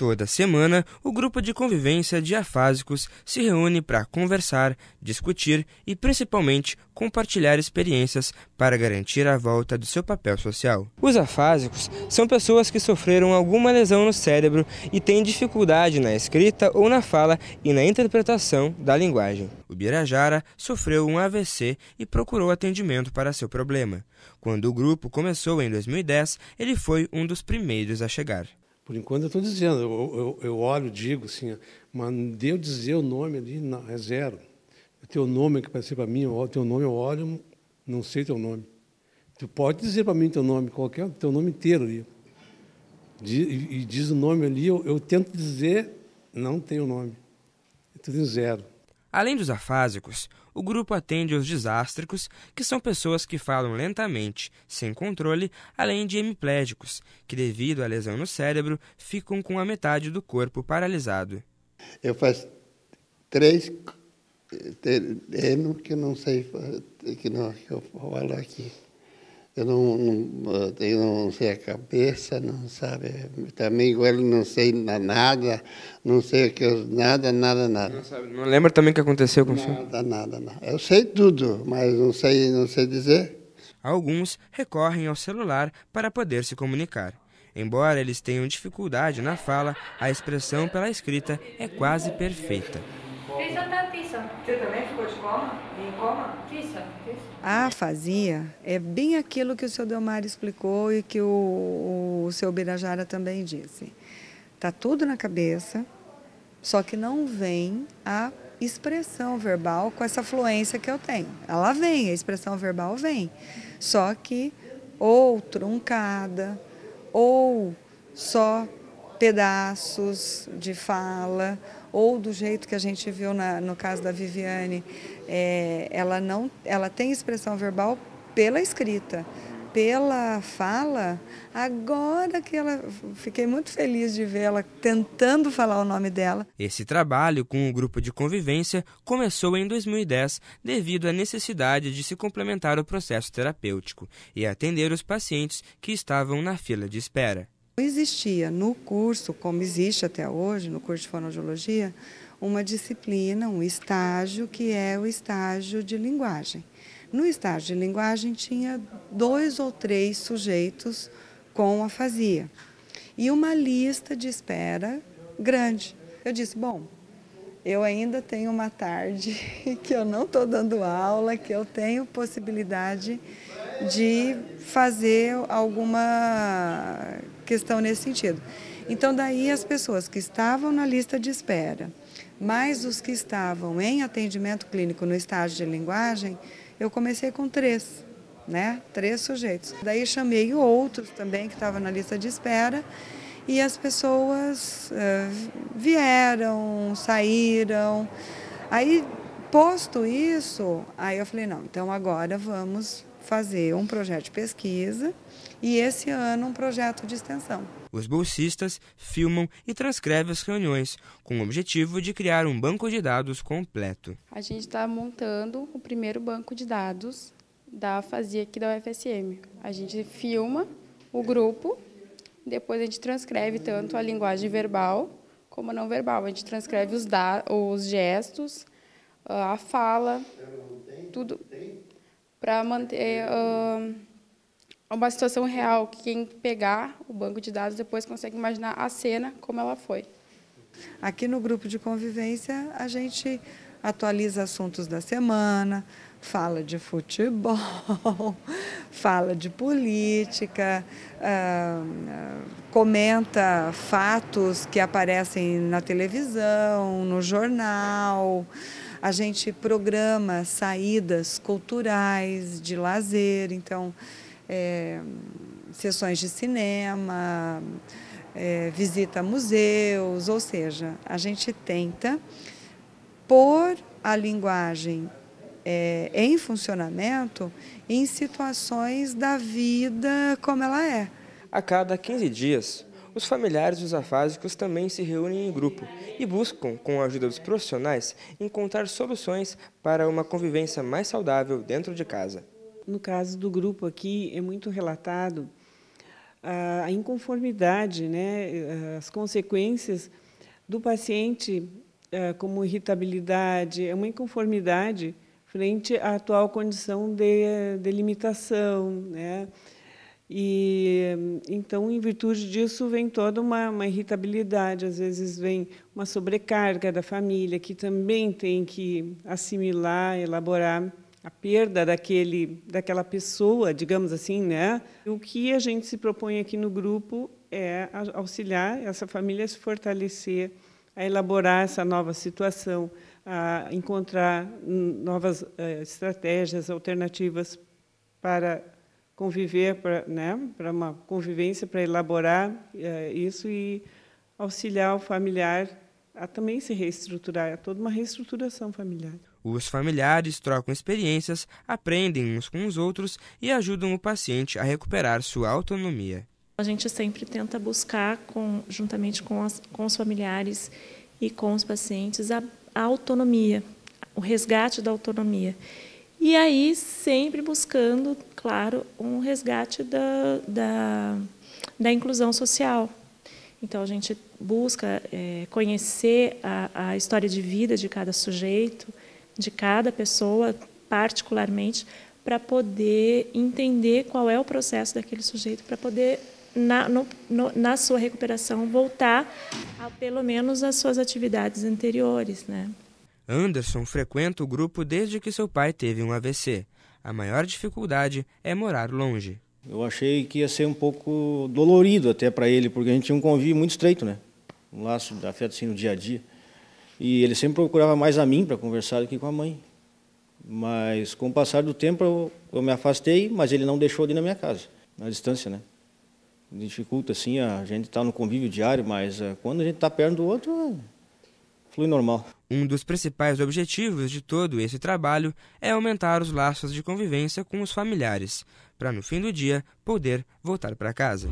Toda semana, o grupo de convivência de afásicos se reúne para conversar, discutir e principalmente compartilhar experiências para garantir a volta do seu papel social. Os afásicos são pessoas que sofreram alguma lesão no cérebro e têm dificuldade na escrita ou na fala e na interpretação da linguagem. O Birajara sofreu um AVC e procurou atendimento para seu problema. Quando o grupo começou em 2010, ele foi um dos primeiros a chegar. Por enquanto, eu estou dizendo, eu, eu, eu olho, digo assim, mas deu dizer o nome ali, não, é zero. O teu nome é que apareceu para mim, o teu nome eu olho, não sei teu nome. Tu pode dizer para mim teu nome, qualquer, teu nome inteiro ali. Diz, e, e diz o nome ali, eu, eu tento dizer, não tem o nome. Tudo em zero. Além dos afásicos, o grupo atende os disástricos, que são pessoas que falam lentamente, sem controle, além de hemiplégicos, que devido à lesão no cérebro ficam com a metade do corpo paralisado. Eu faço três anos eh, que não sei que não que eu falo aqui eu não, não, eh, eu não sei a cabeça, não sabe, também igual não sei nada, não sei que eu, nada, nada, nada. Não, sabe, não lembra também o que aconteceu com nada, o senhor? Nada, nada, nada. Eu sei tudo, mas não sei, não sei dizer. Alguns recorrem ao celular para poder se comunicar. Embora eles tenham dificuldade na fala, a expressão pela escrita é quase perfeita. Você também ficou de coma? Em coma? A afasia ah, é bem aquilo que o seu Delmar explicou e que o, o seu Birajara também disse. Está tudo na cabeça, só que não vem a expressão verbal com essa fluência que eu tenho. Ela vem, a expressão verbal vem. Só que ou truncada, ou só pedaços de fala, ou do jeito que a gente viu na, no caso da Viviane, é, ela, não, ela tem expressão verbal pela escrita, pela fala. Agora que ela. Fiquei muito feliz de vê-la tentando falar o nome dela. Esse trabalho com o grupo de convivência começou em 2010 devido à necessidade de se complementar o processo terapêutico e atender os pacientes que estavam na fila de espera. Existia no curso, como existe até hoje, no curso de fonoaudiologia, uma disciplina, um estágio, que é o estágio de linguagem. No estágio de linguagem tinha dois ou três sujeitos com afasia e uma lista de espera grande. Eu disse, bom, eu ainda tenho uma tarde que eu não estou dando aula, que eu tenho possibilidade de fazer alguma questão nesse sentido. Então, daí as pessoas que estavam na lista de espera, mais os que estavam em atendimento clínico no estágio de linguagem, eu comecei com três, né? Três sujeitos. Daí chamei outros também que estavam na lista de espera e as pessoas uh, vieram, saíram. Aí Posto isso, aí eu falei, não, então agora vamos fazer um projeto de pesquisa e esse ano um projeto de extensão. Os bolsistas filmam e transcrevem as reuniões, com o objetivo de criar um banco de dados completo. A gente está montando o primeiro banco de dados da fazia aqui da UFSM. A gente filma o grupo, depois a gente transcreve tanto a linguagem verbal como não verbal. A gente transcreve os, os gestos, a fala, tudo para manter uh, uma situação real. Quem pegar o banco de dados depois consegue imaginar a cena como ela foi. Aqui no grupo de convivência, a gente atualiza assuntos da semana, fala de futebol, fala de política, uh, comenta fatos que aparecem na televisão, no jornal. A gente programa saídas culturais, de lazer, então, é, sessões de cinema, é, visita a museus, ou seja, a gente tenta pôr a linguagem é, em funcionamento em situações da vida como ela é. A cada 15 dias, os familiares dos afásicos também se reúnem em grupo e buscam, com a ajuda dos profissionais, encontrar soluções para uma convivência mais saudável dentro de casa. No caso do grupo aqui, é muito relatado a inconformidade, né, as consequências do paciente, como irritabilidade, é uma inconformidade frente à atual condição de, de limitação, né, e então, em virtude disso, vem toda uma, uma, irritabilidade. Às vezes vem uma sobrecarga da família que também tem que assimilar, elaborar a perda daquele, daquela pessoa, digamos assim, né? O que a gente se propõe aqui no grupo é auxiliar essa família a se fortalecer, a elaborar essa nova situação, a encontrar novas eh, estratégias alternativas para conviver para né, uma convivência, para elaborar é, isso e auxiliar o familiar a também se reestruturar, é toda uma reestruturação familiar. Os familiares trocam experiências, aprendem uns com os outros e ajudam o paciente a recuperar sua autonomia. A gente sempre tenta buscar, com, juntamente com, as, com os familiares e com os pacientes, a, a autonomia, o resgate da autonomia. E aí, sempre buscando, claro, um resgate da, da, da inclusão social. Então, a gente busca é, conhecer a, a história de vida de cada sujeito, de cada pessoa, particularmente, para poder entender qual é o processo daquele sujeito, para poder, na, no, no, na sua recuperação, voltar a, pelo menos às suas atividades anteriores. Né? Anderson frequenta o grupo desde que seu pai teve um AVC. A maior dificuldade é morar longe. Eu achei que ia ser um pouco dolorido até para ele, porque a gente tinha um convívio muito estreito, né? Um laço de afeto assim no dia a dia. E ele sempre procurava mais a mim para conversar do que com a mãe. Mas com o passar do tempo eu, eu me afastei, mas ele não deixou de ir na minha casa, na distância, né? Dificulta assim, a gente estar tá no convívio diário, mas eh, quando a gente está perto do outro, é, flui normal. Um dos principais objetivos de todo esse trabalho é aumentar os laços de convivência com os familiares, para no fim do dia poder voltar para casa.